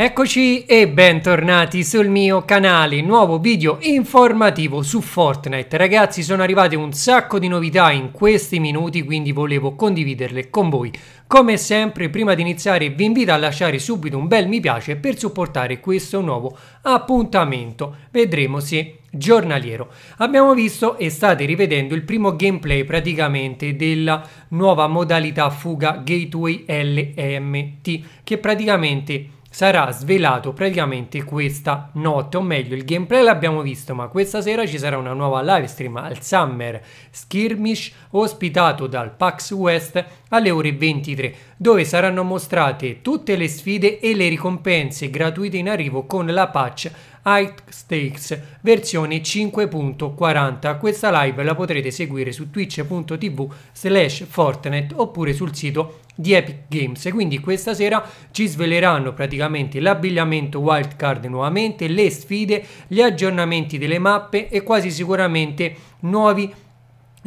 Eccoci e bentornati sul mio canale, nuovo video informativo su Fortnite. Ragazzi sono arrivate un sacco di novità in questi minuti quindi volevo condividerle con voi. Come sempre prima di iniziare vi invito a lasciare subito un bel mi piace per supportare questo nuovo appuntamento. Vedremo se giornaliero. Abbiamo visto e state rivedendo il primo gameplay praticamente della nuova modalità fuga Gateway LMT che praticamente sarà svelato praticamente questa notte, o meglio il gameplay l'abbiamo visto, ma questa sera ci sarà una nuova live stream al Summer Skirmish ospitato dal PAX West alle ore 23, dove saranno mostrate tutte le sfide e le ricompense gratuite in arrivo con la patch High Stakes versione 5.40. Questa live la potrete seguire su twitch.tv slash Fortnite oppure sul sito di Epic Games. Quindi questa sera ci sveleranno praticamente l'abbigliamento wildcard nuovamente, le sfide, gli aggiornamenti delle mappe e quasi sicuramente nuovi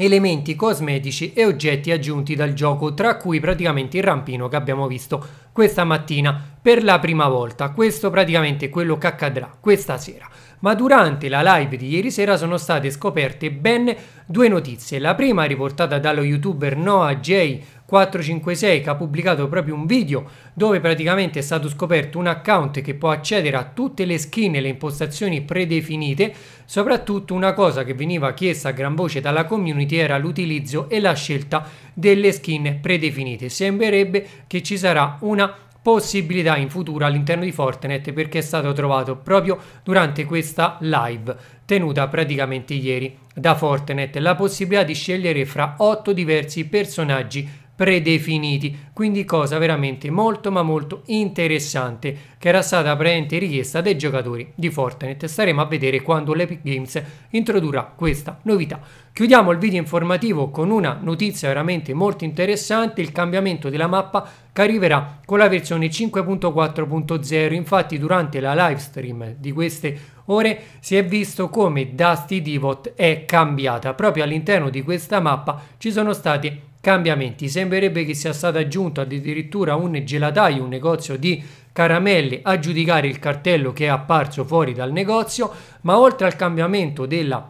elementi cosmetici e oggetti aggiunti dal gioco, tra cui praticamente il rampino che abbiamo visto questa mattina per la prima volta. Questo praticamente è quello che accadrà questa sera ma durante la live di ieri sera sono state scoperte ben due notizie. La prima riportata dallo youtuber Noah J. 456 che ha pubblicato proprio un video dove praticamente è stato scoperto un account che può accedere a tutte le skin e le impostazioni predefinite, soprattutto una cosa che veniva chiesta a gran voce dalla community era l'utilizzo e la scelta delle skin predefinite. Sembrerebbe che ci sarà una possibilità in futuro all'interno di Fortnite perché è stato trovato proprio durante questa live tenuta praticamente ieri da Fortnite la possibilità di scegliere fra 8 diversi personaggi predefiniti, quindi cosa veramente molto ma molto interessante che era stata praticamente richiesta dai giocatori di Fortnite. Staremo a vedere quando l'Epic Games introdurrà questa novità. Chiudiamo il video informativo con una notizia veramente molto interessante, il cambiamento della mappa che arriverà con la versione 5.4.0. Infatti durante la live stream di queste ore si è visto come Dusty Divot è cambiata. Proprio all'interno di questa mappa ci sono state cambiamenti. Sembrerebbe che sia stato aggiunto addirittura un gelataio, un negozio di caramelle a giudicare il cartello che è apparso fuori dal negozio, ma oltre al cambiamento della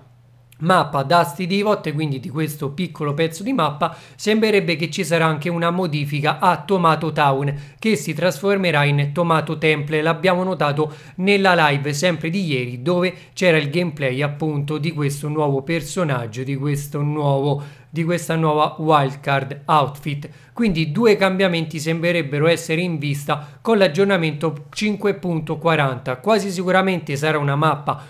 mappa Dusty Divot quindi di questo piccolo pezzo di mappa sembrerebbe che ci sarà anche una modifica a Tomato Town che si trasformerà in Tomato Temple l'abbiamo notato nella live sempre di ieri dove c'era il gameplay appunto di questo nuovo personaggio di questo nuovo di questa nuova wildcard outfit. Quindi due cambiamenti sembrerebbero essere in vista con l'aggiornamento 5.40. Quasi sicuramente sarà una mappa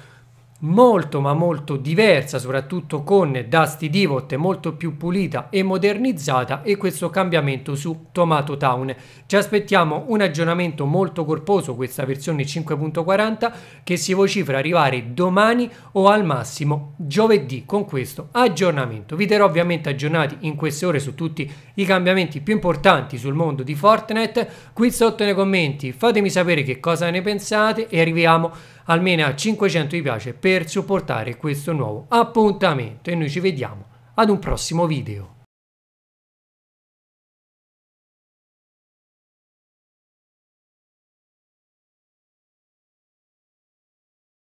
molto ma molto diversa, soprattutto con Dusty Divot molto più pulita e modernizzata e questo cambiamento su Tomato Town. Ci aspettiamo un aggiornamento molto corposo, questa versione 5.40 che si vocifera arrivare domani o al massimo giovedì con questo aggiornamento. Vi terrò ovviamente aggiornati in queste ore su tutti i cambiamenti più importanti sul mondo di Fortnite. Qui sotto nei commenti fatemi sapere che cosa ne pensate e arriviamo almeno a 500 mi piace per supportare questo nuovo appuntamento e noi ci vediamo ad un prossimo video.